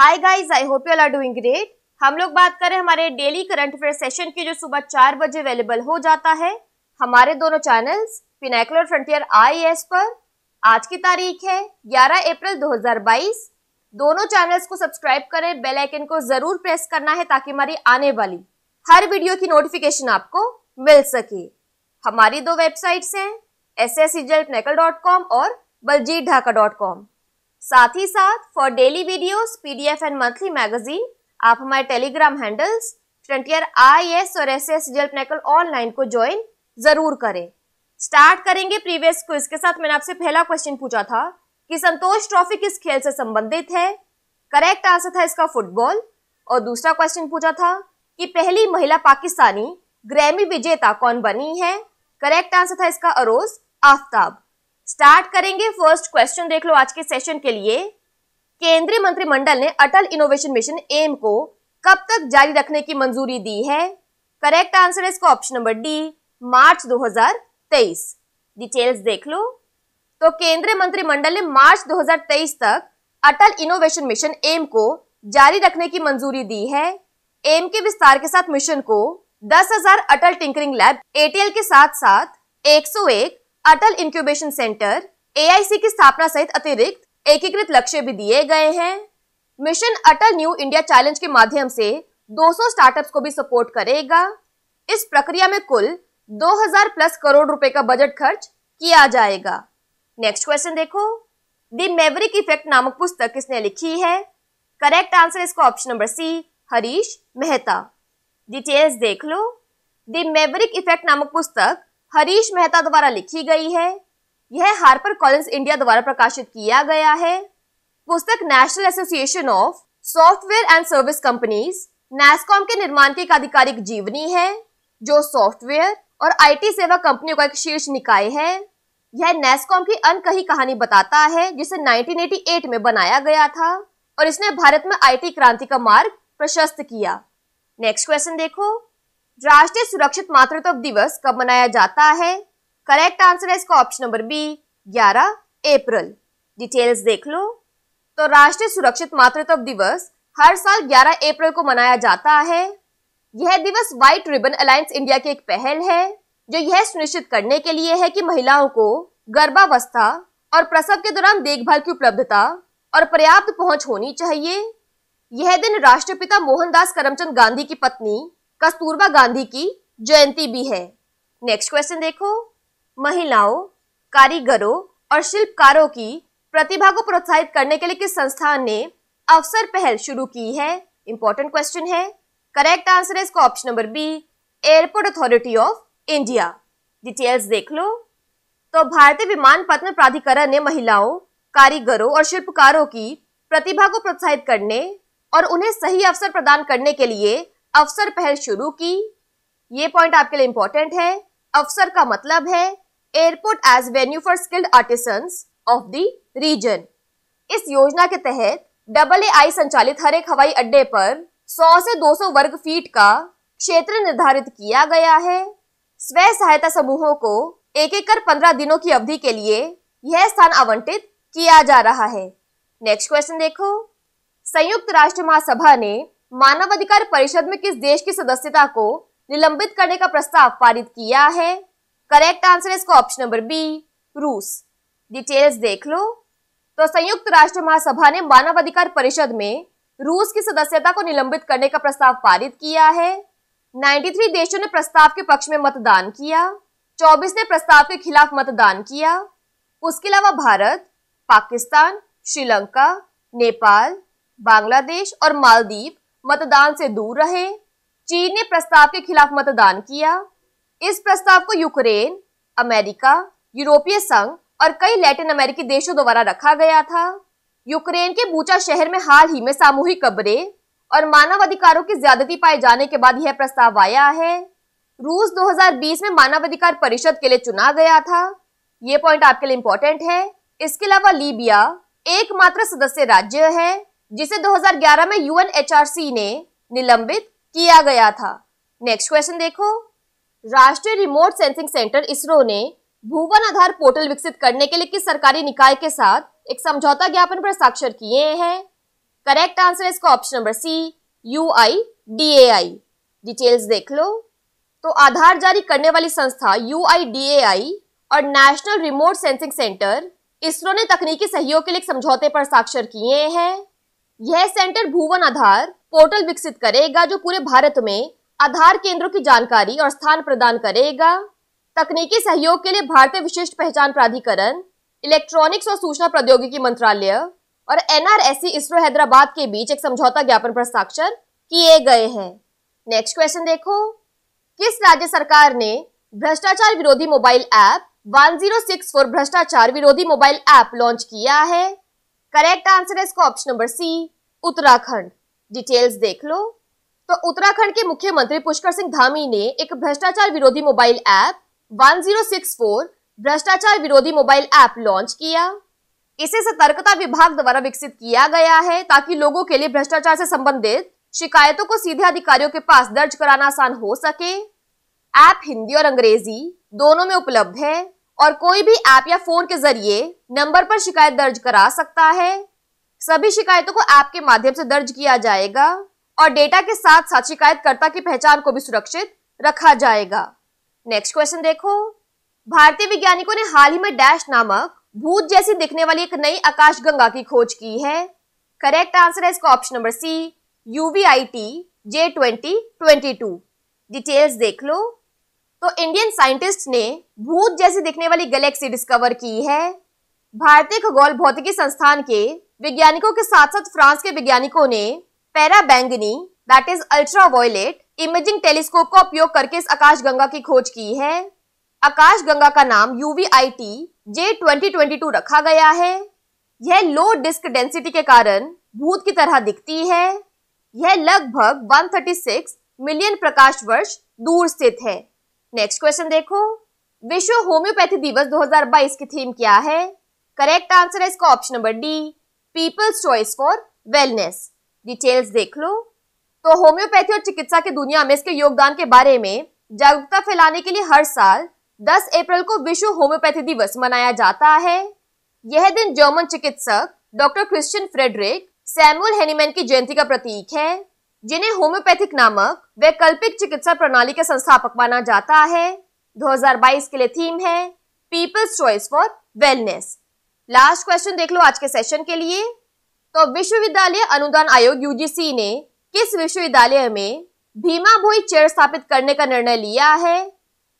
hi guys I hope you are doing great हम लोग बात करें हमारे डेली करंट अफेयर सेशन की जो सुबह चार बजे अवेलेबल हो जाता है हमारे दोनों चैनल्स पिनाकुलर फ्रंटियर आई पर आज की तारीख है 11 अप्रैल 2022 दोनों चैनल्स को सब्सक्राइब करें बेल आइकन को जरूर प्रेस करना है ताकि हमारी आने वाली हर वीडियो की नोटिफिकेशन आपको मिल सके हमारी दो वेबसाइट्स हैं एस एस और बलजीत ढाका डॉट कॉम साथ ही साथ for daily videos, PDF and monthly magazine आप हमारे Telegram handles Frontier I S और एस एस जी नेकल ऑनलाइन को ज्वाइन जरूर करें स्टार्ट करेंगे प्रीवियस क्विज के साथ मैंने आपसे पहला क्वेश्चन पूछा था कि संतोष ट्रॉफी किस खेल से संबंधित है करेक्ट आंसर था इसका फुटबॉल और दूसरा क्वेश्चन पूछा था कि पहली महिला पाकिस्तानी ग्रैमी विजेता कौन बनी है करेक्ट आंसर था इसका अरोज आफ्ताब स्टार्ट करेंगे फर्स्ट क्वेश्चन देख लो आज के सेशन के लिए केंद्रीय मंत्रिमंडल ने अटल इनोवेशन मिशन एम को कब तक जारी रखने की मंजूरी दी है करेक्ट आंसर है इसका option number D March 2023 details देख लो तो केंद्रीय मंत्रिमंडल ने मार्च 2023 तक अटल इनोवेशन मिशन एम को जारी रखने की मंजूरी दी है एम के विस्तार के साथ मिशन को 10,000 अटल टिंकरिंग लैब एटीएल के साथ साथ 101 अटल इंक्यूबेशन सेंटर एआईसी की स्थापना सहित अतिरिक्त एकीकृत लक्ष्य भी दिए गए हैं mission Atal new India challenge के माध्यम से 200 स्टार्टअप्स को भी सपोर्ट करेगा इस प्रक्रिया में कुल 2000 प्लस करोड़ रुपए का बजट खर्च किया जाएगा नेक्स्ट क्वेश्चन देखो दी मेवरिक इफेक्ट नामक पुस्तक किसने लिखी है करेक्ट आंसर इसका option number C Harish Mehta details देख लो दी मेवरिक इफेक्ट नामक पुस्तक हरीश मेहता द्वारा लिखी गई है यह हार्पर कॉलेज इंडिया द्वारा प्रकाशित किया गया है पुस्तक national association of software and service companies NASSCOM के निर्माण की एक आधिकारिक जीवनी है जो सॉफ्टवेयर और आईटी सेवा कंपनियों का एक शीर्ष निकाय है यह नेस्कॉम की अन कही कहानी बताता है जिसे 1988 में बनाया गया था और इसने भारत में आईटी क्रांति का मार्ग प्रशस्त किया नेक्स्ट क्वेश्चन देखो राष्ट्रीय सुरक्षित मातृत्व दिवस कब मनाया जाता है करेक्ट आंसर है इसका option number B 11 April details देख लो तो राष्ट्रीय सुरक्षित मातृत्व दिवस हर साल 11 अप्रैल को मनाया जाता है यह दिवस व्हाइट रिबन अलायंस इंडिया की एक पहल है जो यह सुनिश्चित करने के लिए है कि महिलाओं को गर्भावस्था और प्रसव के दौरान देखभाल की उपलब्धता और पर्याप्त पहुंच होनी चाहिए यह दिन राष्ट्रपिता मोहनदास करमचंद गांधी की पत्नी कस्तूरबा गांधी की जयंती भी है नेक्स्ट क्वेश्चन देखो महिलाओं कारीगरों और शिल्पकारों की प्रतिभा को प्रोत्साहित करने के लिए किस संस्थान ने अवसर पहल शुरू की है इंपॉर्टेंट क्वेश्चन है करेक्ट आंसर है इसका option number B airport authority of India details देख लो तो भारतीय विमान पत्न प्राधिकरण ने महिलाओं कारीगरों और शिल्पकारों की प्रतिभा को प्रोत्साहित करने और उन्हें सही अवसर प्रदान करने के लिए अवसर पहल शुरू की ये पॉइंट आपके लिए इंपॉर्टेंट है अवसर का मतलब है airport as venue for skilled artisans of the region इस योजना के तहत डबल ए आई संचालित हर एक हवाई अड्डे पर 100 से 200 वर्ग फीट का क्षेत्र निर्धारित किया गया है स्व सहायता समूहों को एक एक कर पंद्रह दिनों की अवधि के लिए यह स्थान आवंटित किया जा रहा है नेक्स्ट क्वेश्चन देखो संयुक्त राष्ट्र महासभा ने मानवाधिकार परिषद में किस देश की सदस्यता को निलंबित करने का प्रस्ताव पारित किया है करेक्ट आंसर है ऑप्शन नंबर बी रूस डिटेल्स देख लो तो संयुक्त राष्ट्र महासभा ने मानवाधिकार परिषद में रूस की सदस्यता को निलंबित करने का प्रस्ताव पारित किया है 93 देशों ने प्रस्ताव के पक्ष में मतदान किया 24 ने प्रस्ताव के खिलाफ मतदान किया उसके अलावा भारत पाकिस्तान श्रीलंका नेपाल बांग्लादेश और मालदीव मतदान से दूर रहे चीन ने प्रस्ताव के खिलाफ मतदान किया इस प्रस्ताव को यूक्रेन अमेरिका यूरोपीय संघ और कई लैटिन अमेरिकी देशों द्वारा रखा गया था यूक्रेन के बूचा शहर में हाल ही में सामूहिक कब्रे और मानवाधिकारों की ज्यादती पाए जाने के बाद यह प्रस्ताव आया है रूस 2020 में मानवाधिकार परिषद के लिए चुना गया था ये पॉइंट आपके लिए इम्पोर्टेंट है इसके अलावा लीबिया एकमात्र सदस्य राज्य है जिसे 2011 में यूएनएचआरसी ने निलंबित किया गया था नेक्स्ट क्वेश्चन देखो राष्ट्रीय रिमोट सेंसिंग सेंटर इसरो ने भूवन आधार पोर्टल विकसित करने के लिए किस सरकारी निकाय के साथ एक समझौता ज्ञापन पर हस्ताक्षर किए हैं करेक्ट आंसर है इसका option number C U I D A I details देख लो तो आधार जारी करने वाली संस्था you I D A I और national remote sensing centre ISRO ने तकनीकी सहयोग के लिए समझौते पर हस्ताक्षर किए हैं यह सेंटर भुवन आधार पोर्टल विकसित करेगा जो पूरे भारत में आधार केंद्रों की जानकारी और स्थान प्रदान करेगा तकनीकी सहयोग के लिए भारतीय विशिष्ट पहचान प्राधिकरण इलेक्ट्रॉनिक्स और सूचना प्रौद्योगिकी मंत्रालय और एनआरएससी इसरो हैदराबाद के बीच एक समझौता ज्ञापन पर हस्ताक्षर किए गए हैं नेक्स्ट क्वेश्चन देखो किस राज्य सरकार ने भ्रष्टाचार विरोधी mobile app one zero six four भ्रष्टाचार विरोधी मोबाइल ऐप लॉन्च किया है करेक्ट आंसर है इसका option number C Uttarakhand details देख लो तो उत्तराखंड के मुख्यमंत्री पुष्कर सिंह धामी ने एक भ्रष्टाचार विरोधी मोबाइल ऐप 1064 भ्रष्टाचार विरोधी मोबाइल ऐप लॉन्च किया इसे सतर्कता विभाग द्वारा विकसित किया गया है ताकि लोगों के लिए भ्रष्टाचार से संबंधित शिकायतों को सीधे अधिकारियों के पास दर्ज कराना आसान हो सके ऐप हिंदी और अंग्रेजी दोनों में उपलब्ध है और कोई भी ऐप या फोन के जरिए नंबर पर शिकायत दर्ज करा सकता है सभी शिकायतों को ऐप के माध्यम से दर्ज किया जाएगा और डेटा के साथ साथ शिकायतकर्ता की पहचान को भी सुरक्षित रखा जाएगा नेक्स्ट क्वेश्चन देखो भारतीय वैज्ञानिकों ने हाल ही में डैश नामक भूत जैसी दिखने वाली एक नई आकाश गंगा की खोज की है करेक्ट आंसर है इसका option number C UVIT J twenty twenty two details देख लो तो इंडियन साइंटिस्ट ने भूत जैसी दिखने वाली गैलेक्सी डिस्कवर की है भारतीय खगोल भौतिकी संस्थान के वैज्ञानिकों के साथ साथ फ्रांस के वैज्ञानिकों ने बैंगनी that is ultra violet imaging telescope का उपयोग करके इस आकाश गंगा की खोज की है आकाश गंगा का नाम UVIT J twenty twenty two रखा गया है यह लो डिस्क डेंसिटी के कारण भूत की तरह दिखती है यह लगभग 136 मिलियन प्रकाश वर्ष दूर स्थित है नेक्स्ट क्वेश्चन देखो विश्व होम्योपैथी दिवस 2022 की थीम क्या है करेक्ट आंसर है इसका option number D people's choice for wellness details देख लो तो होम्योपैथी और चिकित्सा की दुनिया में इसके योगदान के बारे में जागरूकता फैलाने के लिए हर साल 10 अप्रैल को विश्व होम्योपैथी दिवस मनाया जाता है यह दिन जर्मन चिकित्सक doctor Christian Friedrich Samuel Hahnemann की जयंती का प्रतीक है जिन्हें होम्योपैथिक नामक वैकल्पिक चिकित्सा प्रणाली के संस्थापक माना जाता है 2022 के लिए थीम है people's choice for wellness last question देख लो आज के सेशन के लिए तो विश्वविद्यालय अनुदान आयोग यूजीसी ने किस विश्वविद्यालय में भीमा भोई चेयर स्थापित करने का निर्णय लिया है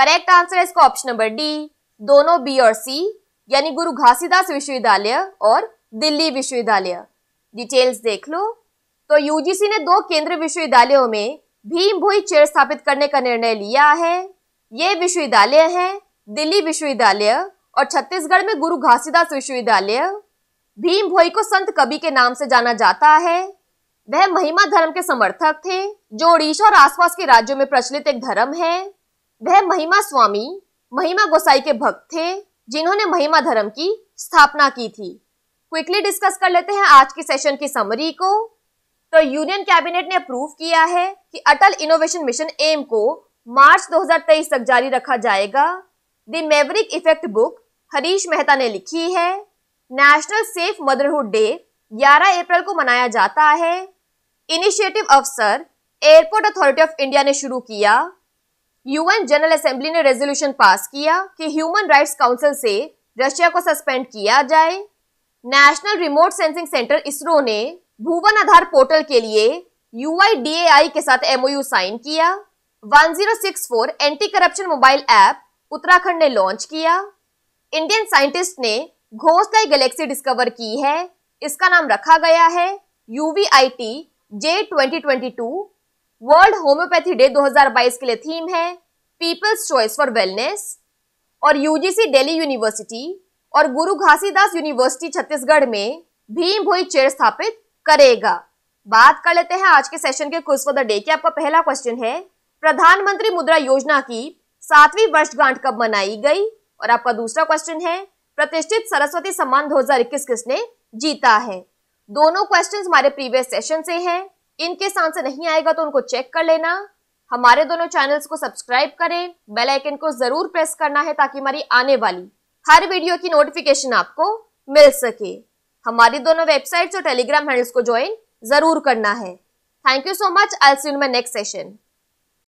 करेक्ट आंसर है इसका ऑप्शन नंबर डी दोनों बी और सी यानी गुरु घासीदास विश्वविद्यालय और दिल्ली विश्वविद्यालय डिटेल्स देख लो तो यूजीसी ने दो केंद्रीय विश्वविद्यालयों में भीम भोई चेयर स्थापित करने का निर्णय लिया है ये विश्वविद्यालय है दिल्ली विश्वविद्यालय और छत्तीसगढ़ में गुरु घासीदास विश्वविद्यालय भीम भोई को संत कवि के नाम से जाना जाता है वह महिमा धर्म के समर्थक थे जो ओडिशा और आसपास के राज्यों में प्रचलित एक धर्म है वह महिमा स्वामी महिमा गोसाई के भक्त थे जिन्होंने महिमा धर्म की स्थापना की थी क्विकली डिस्कस कर लेते हैं आज के सेशन की समरी को तो यूनियन कैबिनेट ने अप्रूव किया है कि अटल इनोवेशन मिशन एम को मार्च 2023 तक जारी रखा जाएगा the maverick effect book Harish Mehta ने लिखी है national safe motherhood day 11 April को मनाया जाता है इनिशिएटिव अफसर एयरपोर्ट अथॉरिटी ऑफ इंडिया ने शुरू किया यूएन जनरल असेंबली ने रेजोल्यूशन पास किया कि ह्यूमन राइट्स काउंसिल से रशिया को सस्पेंड किया जाए national remote sensing centre ISRO ने भुवन आधार पोर्टल के लिए यूआईडीएआई के साथ एमओयू साइन किया 1064 anti corruption mobile app Uttarakhand ने लॉन्च किया इंडियन साइंटिस्ट ने घोसलाई गैलेक्सी डिस्कवर की है इसका नाम रखा गया है UVIT J 2022 world homeopathy day 2022 के लिए थीम है पीपल्स चॉइस फॉर वेलनेस और यूजीसी दिल्ली यूनिवर्सिटी और गुरु घासीदास यूनिवर्सिटी छत्तीसगढ़ में भीम भोई चेयर स्थापित करेगा बात कर लेते हैं आज के सेशन के कुछ फॉर द डे की आपका पहला क्वेश्चन है प्रधानमंत्री मुद्रा योजना की सातवीं वर्षगांठ कब मनाई गई और आपका दूसरा क्वेश्चन है प्रतिष्ठित सरस्वती सम्मान 2021 किसने जीता है दोनों क्वेश्चन हमारे प्रीवियस सेशन से हैं इनके से नहीं आएगा तो उनको चेक कर लेना हमारे दोनों चैनल्स को सब्सक्राइब करें बेल आइकन को जरूर प्रेस करना है ताकि हमारी आने वाली हर वीडियो की नोटिफिकेशन आपको मिल सके हमारी दोनों वेबसाइट्स और टेलीग्राम हैंडल्स को ज्वाइन जरूर करना है thank you so much I see you my next session